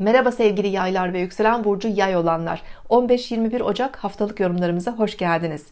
Merhaba sevgili yaylar ve yükselen burcu yay olanlar. 15-21 Ocak haftalık yorumlarımıza hoş geldiniz.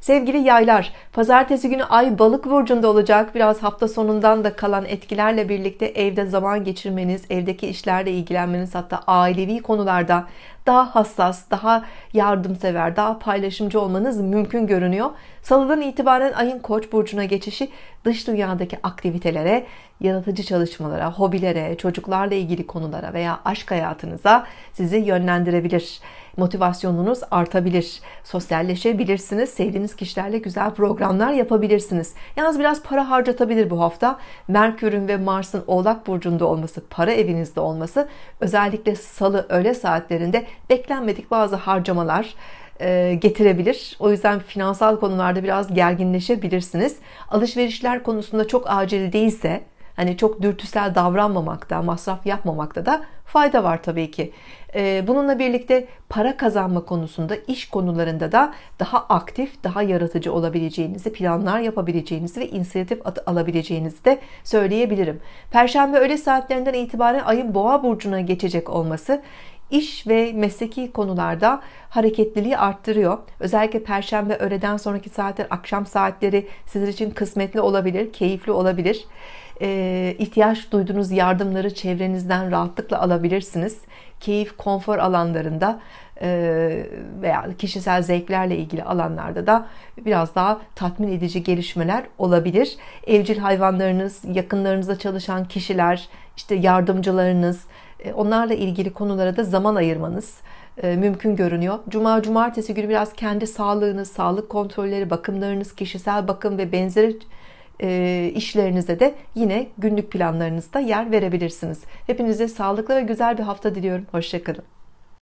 Sevgili yaylar, pazartesi günü ay balık burcunda olacak. Biraz hafta sonundan da kalan etkilerle birlikte evde zaman geçirmeniz, evdeki işlerle ilgilenmeniz hatta ailevi konularda daha hassas, daha yardımsever, daha paylaşımcı olmanız mümkün görünüyor. Salıdan itibaren ayın koç burcuna geçişi dış dünyadaki aktivitelere, yaratıcı çalışmalara, hobilere, çocuklarla ilgili konulara veya aşk hayatınıza sizi yönlendirebilir motivasyonunuz artabilir. Sosyalleşebilirsiniz. Sevdiğiniz kişilerle güzel programlar yapabilirsiniz. Yalnız biraz para harcatabilir bu hafta. Merkür'ün ve Mars'ın Oğlak burcunda olması, para evinizde olması, özellikle salı öğle saatlerinde beklenmedik bazı harcamalar e, getirebilir. O yüzden finansal konularda biraz gerginleşebilirsiniz. Alışverişler konusunda çok acil değilse hani çok dürtüsel davranmamakta, masraf yapmamakta da fayda var tabii ki. Ee, bununla birlikte para kazanma konusunda, iş konularında da daha aktif, daha yaratıcı olabileceğinizi, planlar yapabileceğinizi ve inisiyatif alabileceğinizi de söyleyebilirim. Perşembe öğle saatlerinden itibaren ayın boğa burcuna geçecek olması iş ve mesleki konularda hareketliliği arttırıyor. Özellikle perşembe öğleden sonraki saatler, akşam saatleri sizler için kısmetli olabilir, keyifli olabilir e, ihtiyaç duyduğunuz yardımları çevrenizden rahatlıkla alabilirsiniz. Keyif, konfor alanlarında e, veya kişisel zevklerle ilgili alanlarda da biraz daha tatmin edici gelişmeler olabilir. Evcil hayvanlarınız, yakınlarınızda çalışan kişiler, işte yardımcılarınız, e, onlarla ilgili konulara da zaman ayırmanız e, mümkün görünüyor. Cuma cumartesi günü biraz kendi sağlığınız, sağlık kontrolleri, bakımlarınız, kişisel bakım ve benzeri ee, işlerinize de yine günlük planlarınızda yer verebilirsiniz. Hepinize sağlıklı ve güzel bir hafta diliyorum. Hoşçakalın.